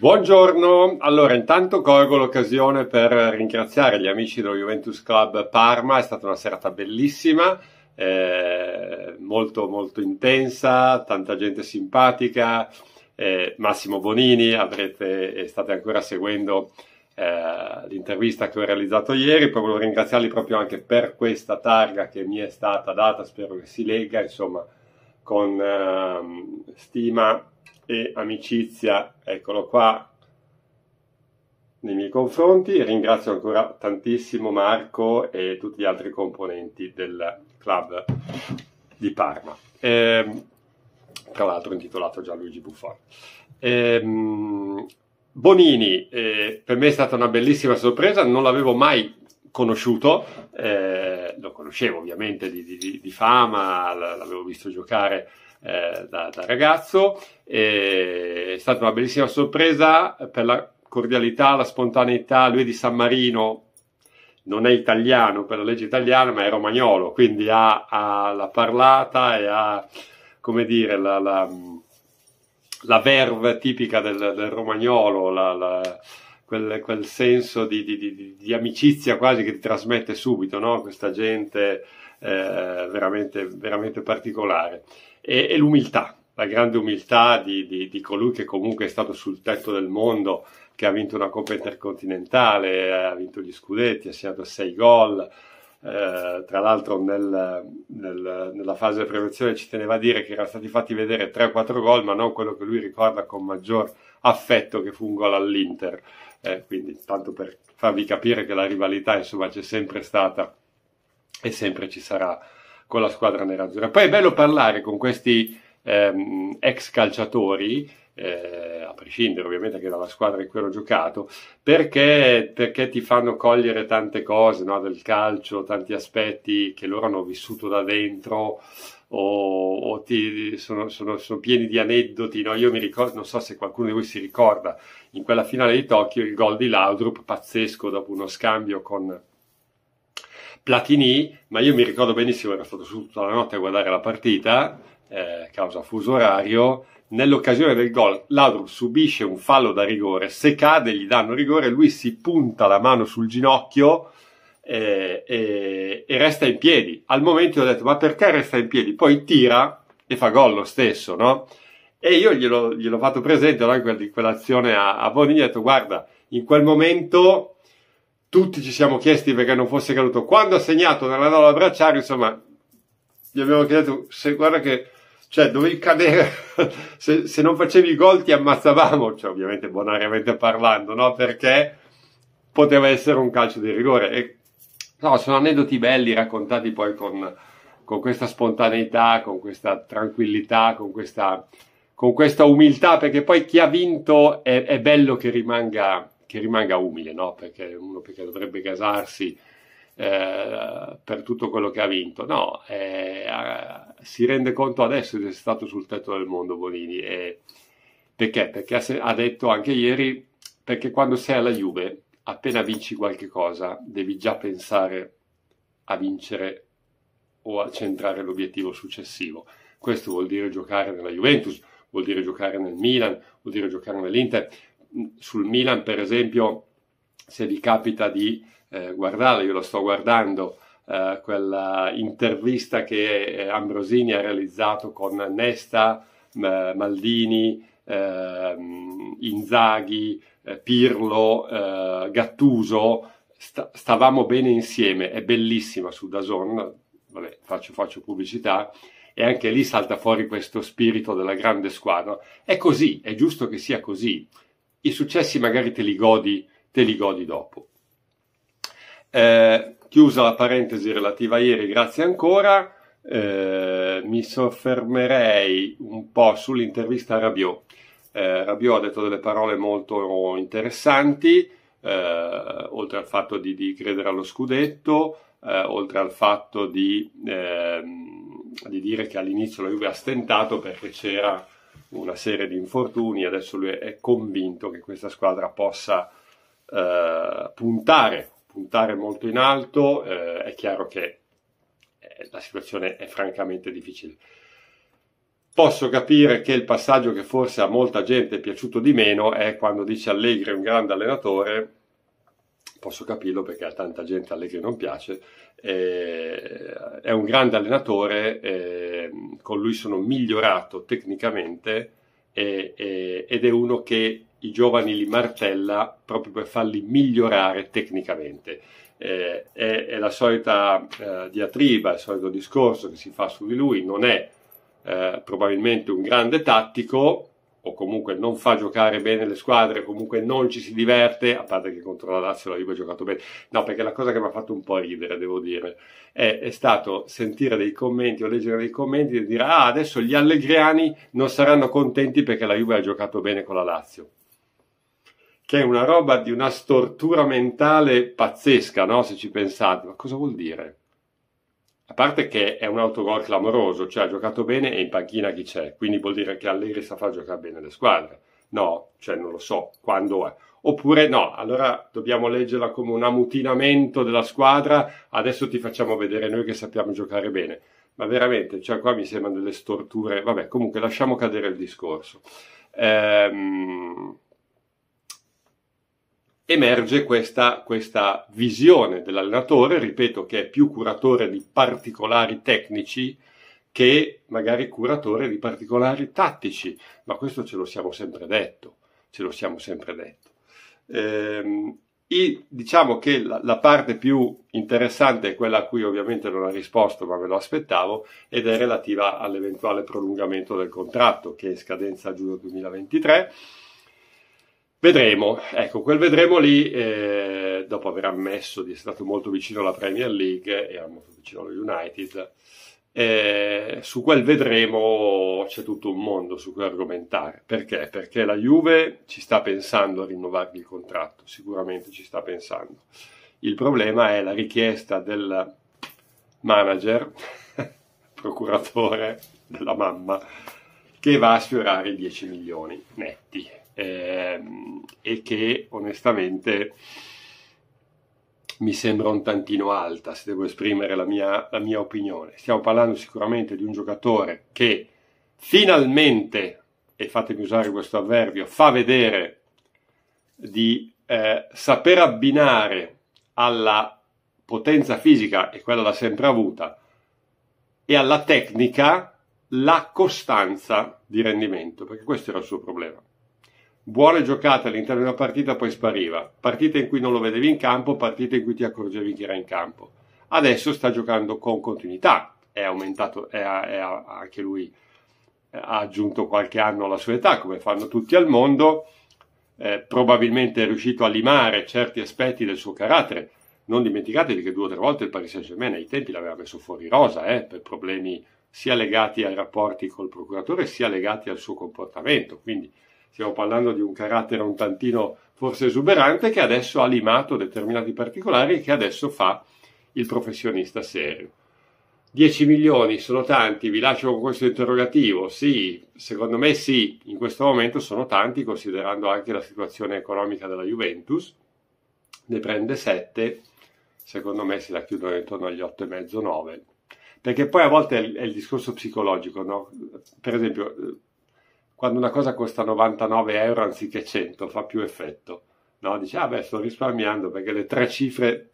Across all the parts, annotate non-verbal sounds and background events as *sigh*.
Buongiorno, allora intanto colgo l'occasione per ringraziare gli amici dello Juventus Club Parma, è stata una serata bellissima, eh, molto molto intensa, tanta gente simpatica, eh, Massimo Bonini, avrete, eh, state ancora seguendo eh, l'intervista che ho realizzato ieri, poi volevo ringraziarli proprio anche per questa targa che mi è stata data, spero che si legga, insomma con ehm, stima e amicizia, eccolo qua, nei miei confronti. Ringrazio ancora tantissimo Marco e tutti gli altri componenti del club di Parma. Eh, tra l'altro intitolato Gianluigi Buffon. Eh, Bonini, eh, per me è stata una bellissima sorpresa, non l'avevo mai conosciuto, eh, lo conoscevo ovviamente di, di, di fama, l'avevo visto giocare eh, da, da, ragazzo. E è stata una bellissima sorpresa per la cordialità, la spontaneità. Lui è di San Marino, non è italiano per la legge italiana, ma è romagnolo, quindi ha, ha la parlata e ha, come dire, la, la, la verve tipica del, del romagnolo, la, la Quel, quel, senso di, di, di, di, amicizia quasi che ti trasmette subito, no? Questa gente eh, veramente, veramente particolare. E, e, l'umiltà, la grande umiltà di, di, di colui che comunque è stato sul tetto del mondo che ha vinto una Coppa Intercontinentale, ha vinto gli scudetti, ha segnato 6 gol. Eh, tra l'altro nel, nel, nella fase di prevenzione ci teneva a dire che erano stati fatti vedere 3-4 gol, ma non quello che lui ricorda con maggior affetto che fu un gol all'Inter. Eh, quindi tanto per farvi capire che la rivalità insomma c'è sempre stata e sempre ci sarà con la squadra nerazzurra. Poi è bello parlare con questi ehm, ex calciatori, eh, a prescindere ovviamente anche dalla squadra in cui hanno giocato, perché, perché, ti fanno cogliere tante cose no? del calcio, tanti aspetti che loro hanno vissuto da dentro. O, o ti, sono, sono, sono, pieni di aneddoti. No? Io mi ricordo, non so se qualcuno di voi si ricorda, in quella finale di Tokyo il gol di Laudrup pazzesco dopo uno scambio con, Platini, ma io mi ricordo benissimo, ero stato su tutta la notte a guardare la partita, eh, causa fuso orario, nell'occasione del gol Laudrup subisce un fallo da rigore, se cade gli danno rigore, lui si punta la mano sul ginocchio eh, eh, e resta in piedi. Al momento ho detto ma perché resta in piedi? Poi tira e fa gol lo stesso, no? E io glielo, glielo fatto presente, no, in quell'azione a, a Bonini, ho detto guarda, in quel momento tutti ci siamo chiesti perché non fosse caduto. Quando ha segnato nella dalla bracciaria, insomma, gli abbiamo chiesto se guarda che cioè dovevi cadere *laughs* se, se, non facevi gol ti ammazzavamo cioè ovviamente bonariamente parlando no perché poteva essere un calcio di rigore e, no, sono aneddoti belli raccontati poi con, con, questa spontaneità con questa tranquillità con questa, con questa umiltà perché poi chi ha vinto è, è bello che rimanga che rimanga umile, no? perché uno perché dovrebbe gasarsi eh, per tutto quello che ha vinto, no, eh, si rende conto adesso di essere stato sul tetto del mondo Bonini, eh, perché? Perché ha detto anche ieri, perché quando sei alla Juve, appena vinci qualche cosa, devi già pensare a vincere o a centrare l'obiettivo successivo. Questo vuol dire giocare nella Juventus, vuol dire giocare nel Milan, vuol dire giocare nell'Inter, Mm, sul Milan, per esempio, se vi capita di eh, guardare, io lo sto guardando, eh, quella intervista che eh, Ambrosini ha realizzato con Nesta, Maldini, ehm, Inzaghi, eh, Pirlo, eh, Gattuso, sta- stavamo bene insieme, è bellissima su Dazon, vabbè, faccio, faccio pubblicità, e anche lì salta fuori questo spirito della grande squadra. È così, è giusto che sia così i successi magari te li godi, te li godi dopo. Eh, chiusa la parentesi relativa a ieri, grazie ancora. Eh, mi soffermerei un po' sull'intervista a Rabiot. Eh, Rabiot ha detto delle parole molto interessanti, eh, oltre al fatto di, di credere allo scudetto, eh, oltre al fatto di, ehm, di, dire che all'inizio la Juve ha stentato perché c'era una serie di infortuni, adesso lui è convinto che questa squadra possa eh, puntare, puntare molto in alto, eh, è chiaro che eh, la situazione è francamente difficile. Posso capire che il passaggio che forse a molta gente è piaciuto di meno è quando dice Allegri è un grande allenatore, posso capirlo perché a tanta gente che non piace, eh, è un grande allenatore, eh, con lui sono migliorato tecnicamente eh, ed è uno che i giovani li martella proprio per farli migliorare tecnicamente. È, è, la solita eh, diatriba, il solito discorso che si fa su di lui, non è eh, probabilmente un grande tattico, o comunque non fa giocare bene le squadre, comunque non ci si diverte, a parte che contro la Lazio la Juve ha giocato bene. No, perché la cosa che mi ha fatto un po' ridere, devo dire, è, è stato sentire dei commenti o leggere dei commenti e dire ah, adesso gli allegriani non saranno contenti perché la Juve ha giocato bene con la Lazio che è una roba di una stortura mentale pazzesca, no? Se ci pensate, ma cosa vuol dire? A parte che è un autogol clamoroso, cioè ha giocato bene e in panchina chi c'è, quindi vuol dire che Allegri sa far giocare bene le squadre. No, cioè non lo so quando è. Oppure no, allora dobbiamo leggerla come un ammutinamento della squadra, adesso ti facciamo vedere noi che sappiamo giocare bene. Ma veramente, cioè qua mi sembrano delle storture. Vabbè, comunque lasciamo cadere il discorso. Ehm emerge questa, questa visione dell'allenatore, ripeto, che è più curatore di particolari tecnici che magari curatore di particolari tattici, ma questo ce lo siamo sempre detto, ce lo siamo sempre detto. Ehm, e diciamo che la, la, parte più interessante è quella a cui ovviamente non ha risposto, ma ve lo aspettavo, ed è relativa all'eventuale prolungamento del contratto che è scadenza a giugno 2023 Vedremo, ecco, quel vedremo lì, eh, dopo aver ammesso di essere stato molto vicino alla Premier League, e molto vicino allo United, eh, su quel vedremo c'è tutto un mondo su cui argomentare. Perché? Perché la Juve ci sta pensando a rinnovargli il contratto, sicuramente ci sta pensando. Il problema è la richiesta del manager, *laughs* procuratore della mamma, che va a sfiorare i 10 milioni netti ehm, e che onestamente mi sembra un tantino alta, se devo esprimere la mia, la mia opinione. Stiamo parlando sicuramente di un giocatore che finalmente, e fatemi usare questo avverbio, fa vedere di eh, saper abbinare alla potenza fisica, e quella l'ha sempre avuta, e alla tecnica la costanza di rendimento, perché questo era il suo problema buone giocate all'interno di una partita poi spariva, partite in cui non lo vedevi in campo, partite in cui ti accorgevi che era in campo. Adesso sta giocando con continuità, è aumentato, è, è, anche lui ha aggiunto qualche anno alla sua età, come fanno tutti al mondo, eh, probabilmente è riuscito a limare certi aspetti del suo carattere. Non dimenticatevi che due o tre volte il Paris Saint-Germain ai tempi l'aveva messo fuori rosa eh, per problemi sia legati ai rapporti col procuratore sia legati al suo comportamento. Quindi stiamo parlando di un carattere un tantino forse esuberante che adesso ha limato determinati particolari e che adesso fa il professionista serio. 10 milioni sono tanti, vi lascio con questo interrogativo. Sì, secondo me sì, in questo momento sono tanti considerando anche la situazione economica della Juventus. Ne prende 7, secondo me si la chiudono intorno agli 8,5-9. Perché poi a volte è il, discorso psicologico, no? Per esempio, quando una cosa costa 99 euro anziché 100 fa più effetto. No? Dici, ah beh, sto risparmiando perché le tre cifre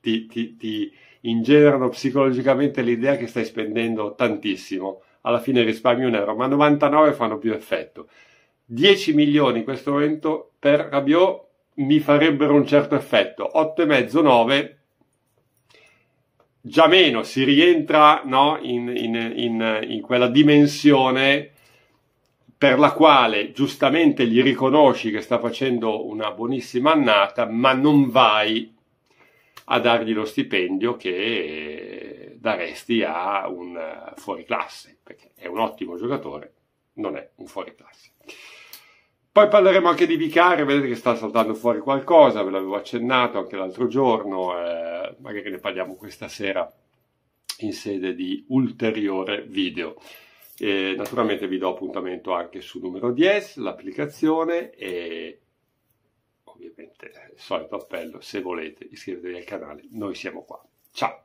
ti, ti, ti ingenerano psicologicamente l'idea che stai spendendo tantissimo. Alla fine risparmi un euro, ma 99 fanno più effetto. 10 milioni in questo momento per Rabiot mi farebbero un certo effetto. 8,5, 9 già meno, si rientra no, in, in, in, in quella dimensione per la quale giustamente gli riconosci che sta facendo una buonissima annata, ma non vai a dargli lo stipendio che daresti a un eh, fuoriclasse, perché è un ottimo giocatore, non è un fuoriclasse. Poi parleremo anche di Vicario, vedete che sta saltando fuori qualcosa, ve l'avevo accennato anche l'altro giorno, eh, magari ne parliamo questa sera in sede di ulteriore video. E naturalmente vi do appuntamento anche su numero 10, l'applicazione e ovviamente il solito appello, se volete iscrivetevi al canale, noi siamo qua. Ciao!